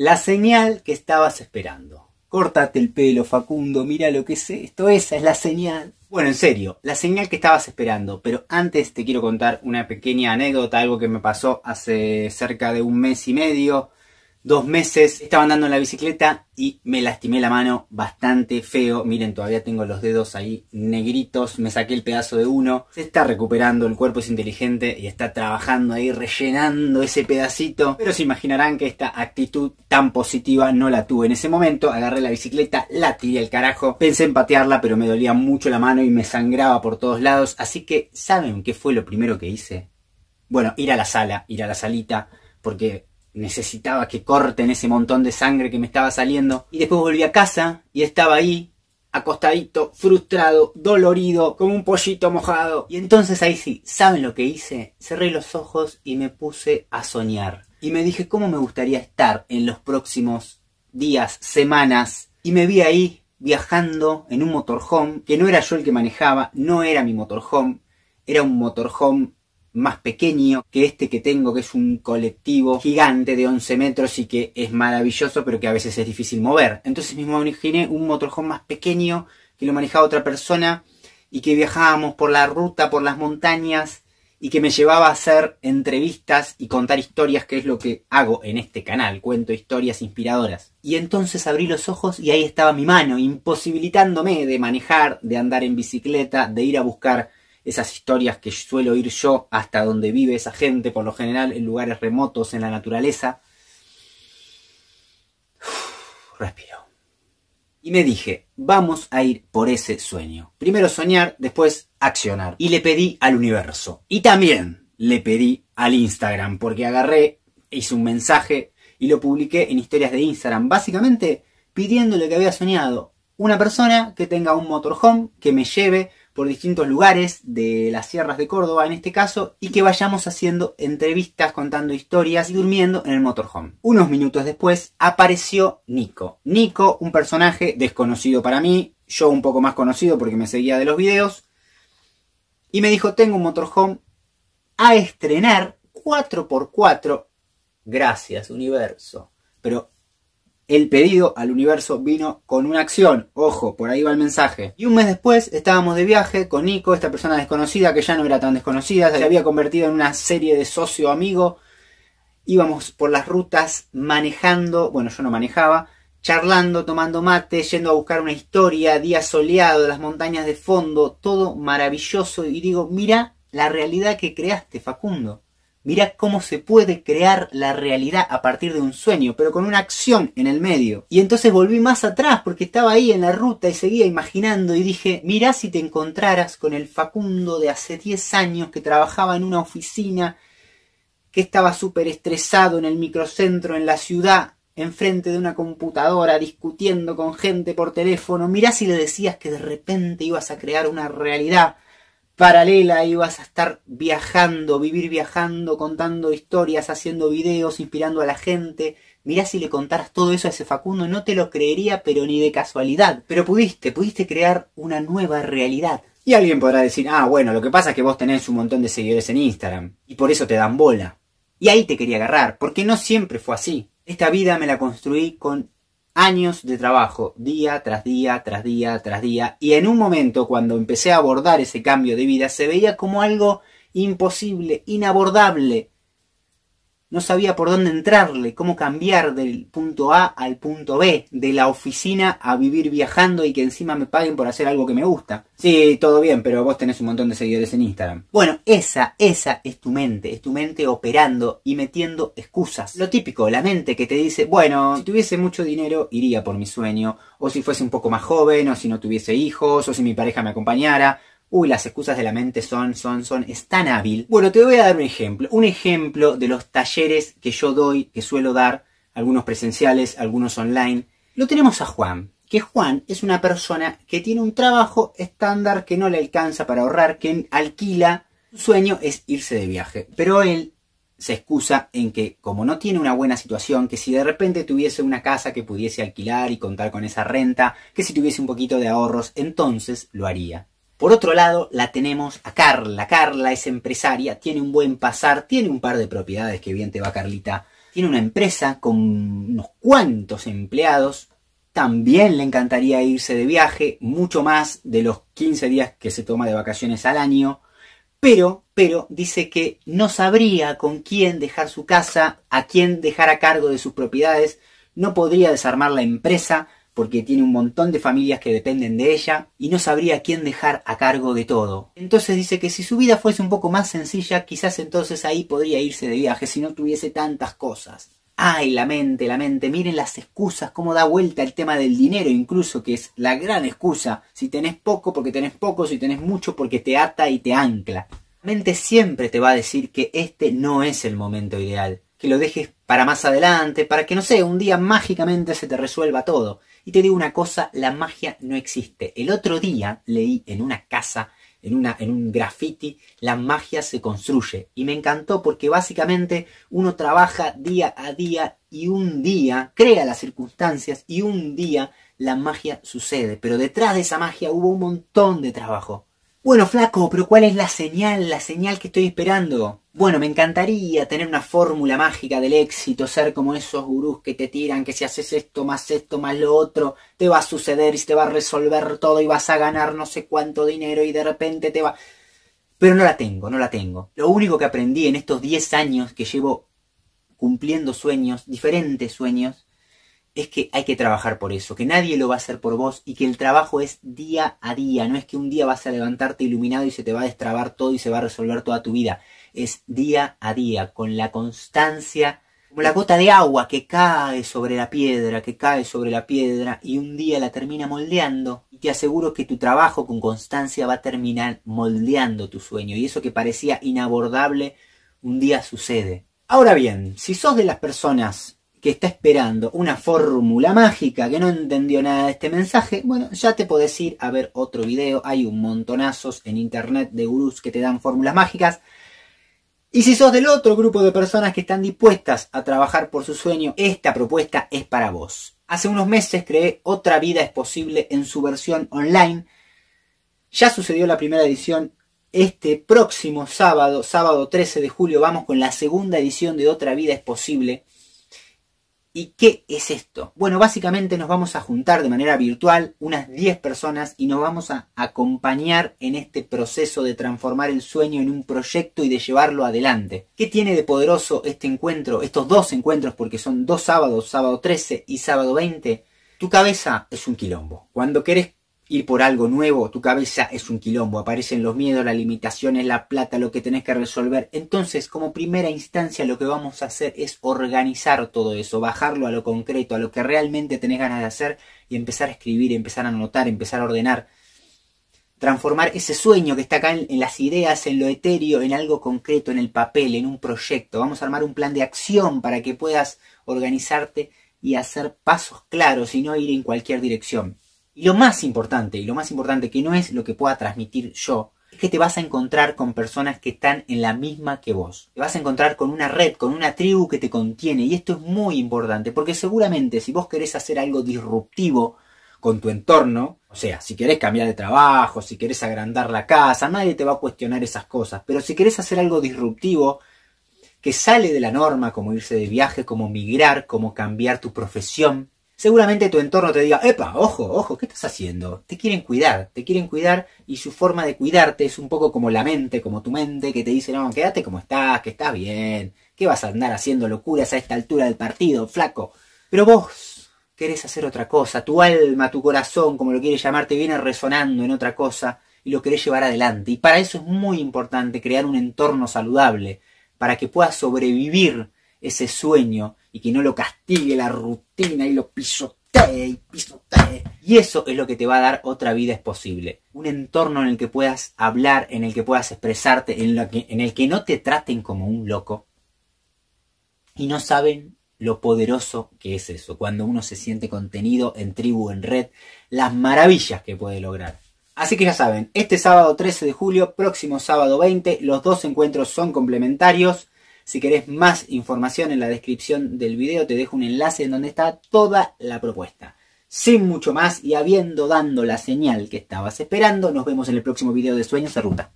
la señal que estabas esperando. Córtate el pelo, Facundo, mira lo que es esto, esa es la señal. Bueno, en serio, la señal que estabas esperando, pero antes te quiero contar una pequeña anécdota, algo que me pasó hace cerca de un mes y medio dos meses. Estaba andando en la bicicleta y me lastimé la mano bastante feo. Miren, todavía tengo los dedos ahí negritos. Me saqué el pedazo de uno. Se está recuperando, el cuerpo es inteligente y está trabajando ahí, rellenando ese pedacito. Pero se imaginarán que esta actitud tan positiva no la tuve en ese momento. Agarré la bicicleta, la tiré al carajo. Pensé en patearla, pero me dolía mucho la mano y me sangraba por todos lados. Así que, ¿saben qué fue lo primero que hice? Bueno, ir a la sala, ir a la salita, porque necesitaba que corten ese montón de sangre que me estaba saliendo. Y después volví a casa y estaba ahí, acostadito, frustrado, dolorido, como un pollito mojado. Y entonces ahí sí, ¿saben lo que hice? Cerré los ojos y me puse a soñar. Y me dije cómo me gustaría estar en los próximos días, semanas. Y me vi ahí viajando en un motorhome, que no era yo el que manejaba, no era mi motorhome, era un motorhome más pequeño que este que tengo, que es un colectivo gigante de 11 metros y que es maravilloso, pero que a veces es difícil mover. Entonces mismo imaginé un motorhome más pequeño que lo manejaba otra persona y que viajábamos por la ruta, por las montañas y que me llevaba a hacer entrevistas y contar historias, que es lo que hago en este canal, cuento historias inspiradoras. Y entonces abrí los ojos y ahí estaba mi mano, imposibilitándome de manejar, de andar en bicicleta, de ir a buscar esas historias que suelo ir yo hasta donde vive esa gente, por lo general en lugares remotos, en la naturaleza. respiro. Y me dije, vamos a ir por ese sueño. Primero soñar, después accionar. Y le pedí al universo. Y también le pedí al Instagram, porque agarré, hice un mensaje y lo publiqué en historias de Instagram, básicamente pidiéndole que había soñado. Una persona que tenga un motorhome, que me lleve por distintos lugares de las sierras de Córdoba en este caso y que vayamos haciendo entrevistas, contando historias y durmiendo en el motorhome. Unos minutos después apareció Nico. Nico, un personaje desconocido para mí, yo un poco más conocido porque me seguía de los videos, y me dijo, tengo un motorhome a estrenar 4x4, gracias universo, pero el pedido al universo vino con una acción. Ojo, por ahí va el mensaje. Y un mes después estábamos de viaje con Nico, esta persona desconocida que ya no era tan desconocida, se había convertido en una serie de socio amigo. Íbamos por las rutas manejando, bueno, yo no manejaba, charlando, tomando mate, yendo a buscar una historia, día soleado, las montañas de fondo, todo maravilloso. Y digo, mira la realidad que creaste, Facundo. Mirá cómo se puede crear la realidad a partir de un sueño, pero con una acción en el medio. Y entonces volví más atrás porque estaba ahí en la ruta y seguía imaginando y dije, mirá si te encontraras con el Facundo de hace 10 años que trabajaba en una oficina, que estaba súper estresado en el microcentro, en la ciudad, enfrente de una computadora, discutiendo con gente por teléfono. Mirá si le decías que de repente ibas a crear una realidad paralela y vas a estar viajando, vivir viajando, contando historias, haciendo videos, inspirando a la gente. Mirá si le contaras todo eso a ese Facundo, no te lo creería, pero ni de casualidad. Pero pudiste, pudiste crear una nueva realidad. Y alguien podrá decir, ah, bueno, lo que pasa es que vos tenés un montón de seguidores en Instagram, y por eso te dan bola. Y ahí te quería agarrar, porque no siempre fue así. Esta vida me la construí con años de trabajo, día tras día, tras día, tras día, y en un momento cuando empecé a abordar ese cambio de vida se veía como algo imposible, inabordable, no sabía por dónde entrarle, cómo cambiar del punto A al punto B, de la oficina a vivir viajando y que encima me paguen por hacer algo que me gusta. Sí, todo bien, pero vos tenés un montón de seguidores en Instagram. Bueno, esa, esa es tu mente, es tu mente operando y metiendo excusas. Lo típico, la mente que te dice, bueno, si tuviese mucho dinero iría por mi sueño, o si fuese un poco más joven, o si no tuviese hijos, o si mi pareja me acompañara, uy, las excusas de la mente son, son, son, es tan hábil. Bueno, te voy a dar un ejemplo, un ejemplo de los talleres que yo doy, que suelo dar, algunos presenciales, algunos online. Lo tenemos a Juan, que Juan es una persona que tiene un trabajo estándar que no le alcanza para ahorrar, que alquila, su sueño es irse de viaje, pero él se excusa en que como no tiene una buena situación, que si de repente tuviese una casa que pudiese alquilar y contar con esa renta, que si tuviese un poquito de ahorros, entonces lo haría. Por otro lado, la tenemos a Carla. Carla es empresaria, tiene un buen pasar, tiene un par de propiedades, que bien te va Carlita. Tiene una empresa con unos cuantos empleados. También le encantaría irse de viaje, mucho más de los 15 días que se toma de vacaciones al año. Pero, pero, dice que no sabría con quién dejar su casa, a quién dejar a cargo de sus propiedades, no podría desarmar la empresa, porque tiene un montón de familias que dependen de ella y no sabría quién dejar a cargo de todo. Entonces dice que si su vida fuese un poco más sencilla, quizás entonces ahí podría irse de viaje si no tuviese tantas cosas. Ay, la mente, la mente, miren las excusas, cómo da vuelta el tema del dinero, incluso que es la gran excusa. Si tenés poco porque tenés poco, si tenés mucho porque te ata y te ancla. La mente siempre te va a decir que este no es el momento ideal, que lo dejes para más adelante, para que no sé, un día mágicamente se te resuelva todo. Y te digo una cosa, la magia no existe. El otro día leí en una casa, en, una, en un graffiti, la magia se construye. Y me encantó porque básicamente uno trabaja día a día y un día crea las circunstancias y un día la magia sucede. Pero detrás de esa magia hubo un montón de trabajo. Bueno, flaco, pero ¿cuál es la señal, la señal que estoy esperando? Bueno, me encantaría tener una fórmula mágica del éxito, ser como esos gurús que te tiran, que si haces esto, más esto, más lo otro, te va a suceder y te va a resolver todo y vas a ganar no sé cuánto dinero y de repente te va... Pero no la tengo, no la tengo. Lo único que aprendí en estos 10 años que llevo cumpliendo sueños, diferentes sueños, es que hay que trabajar por eso, que nadie lo va a hacer por vos y que el trabajo es día a día, no es que un día vas a levantarte iluminado y se te va a destrabar todo y se va a resolver toda tu vida, es día a día, con la constancia, como la gota de agua que cae sobre la piedra, que cae sobre la piedra y un día la termina moldeando. Y te aseguro que tu trabajo con constancia va a terminar moldeando tu sueño y eso que parecía inabordable un día sucede. Ahora bien, si sos de las personas que está esperando una fórmula mágica que no entendió nada de este mensaje, bueno, ya te podés ir a ver otro video. Hay un montonazos en internet de gurús que te dan fórmulas mágicas. Y si sos del otro grupo de personas que están dispuestas a trabajar por su sueño, esta propuesta es para vos. Hace unos meses creé Otra vida es posible en su versión online. Ya sucedió la primera edición este próximo sábado, sábado 13 de julio, vamos con la segunda edición de Otra vida es posible ¿Y qué es esto? Bueno, básicamente nos vamos a juntar de manera virtual unas 10 personas y nos vamos a acompañar en este proceso de transformar el sueño en un proyecto y de llevarlo adelante. ¿Qué tiene de poderoso este encuentro, estos dos encuentros, porque son dos sábados, sábado 13 y sábado 20? Tu cabeza es un quilombo. Cuando querés ir por algo nuevo, tu cabeza es un quilombo, aparecen los miedos, las limitaciones, la plata, lo que tenés que resolver. Entonces, como primera instancia, lo que vamos a hacer es organizar todo eso, bajarlo a lo concreto, a lo que realmente tenés ganas de hacer y empezar a escribir, empezar a anotar, empezar a ordenar. Transformar ese sueño que está acá en, en las ideas, en lo etéreo, en algo concreto, en el papel, en un proyecto. Vamos a armar un plan de acción para que puedas organizarte y hacer pasos claros y no ir en cualquier dirección y lo más importante, y lo más importante que no es lo que pueda transmitir yo, es que te vas a encontrar con personas que están en la misma que vos. Te vas a encontrar con una red, con una tribu que te contiene. Y esto es muy importante, porque seguramente si vos querés hacer algo disruptivo con tu entorno, o sea, si querés cambiar de trabajo, si querés agrandar la casa, nadie te va a cuestionar esas cosas. Pero si querés hacer algo disruptivo, que sale de la norma, como irse de viaje, como migrar, como cambiar tu profesión, seguramente tu entorno te diga, epa, ojo, ojo, ¿qué estás haciendo? Te quieren cuidar, te quieren cuidar y su forma de cuidarte es un poco como la mente, como tu mente que te dice, no, quédate como estás, que estás bien, que vas a andar haciendo locuras a esta altura del partido, flaco. Pero vos querés hacer otra cosa, tu alma, tu corazón, como lo quieres llamar, te viene resonando en otra cosa y lo querés llevar adelante. Y para eso es muy importante crear un entorno saludable, para que puedas sobrevivir ese sueño y que no lo castigue la rutina y lo pisotee y pisotee. Y eso es lo que te va a dar otra vida es posible. Un entorno en el que puedas hablar, en el que puedas expresarte, en, que, en el que no te traten como un loco. Y no saben lo poderoso que es eso, cuando uno se siente contenido en tribu, en red, las maravillas que puede lograr. Así que ya saben, este sábado 13 de julio, próximo sábado 20, los dos encuentros son complementarios. Si querés más información en la descripción del video te dejo un enlace en donde está toda la propuesta. Sin mucho más y habiendo dando la señal que estabas esperando, nos vemos en el próximo video de Sueños de Ruta.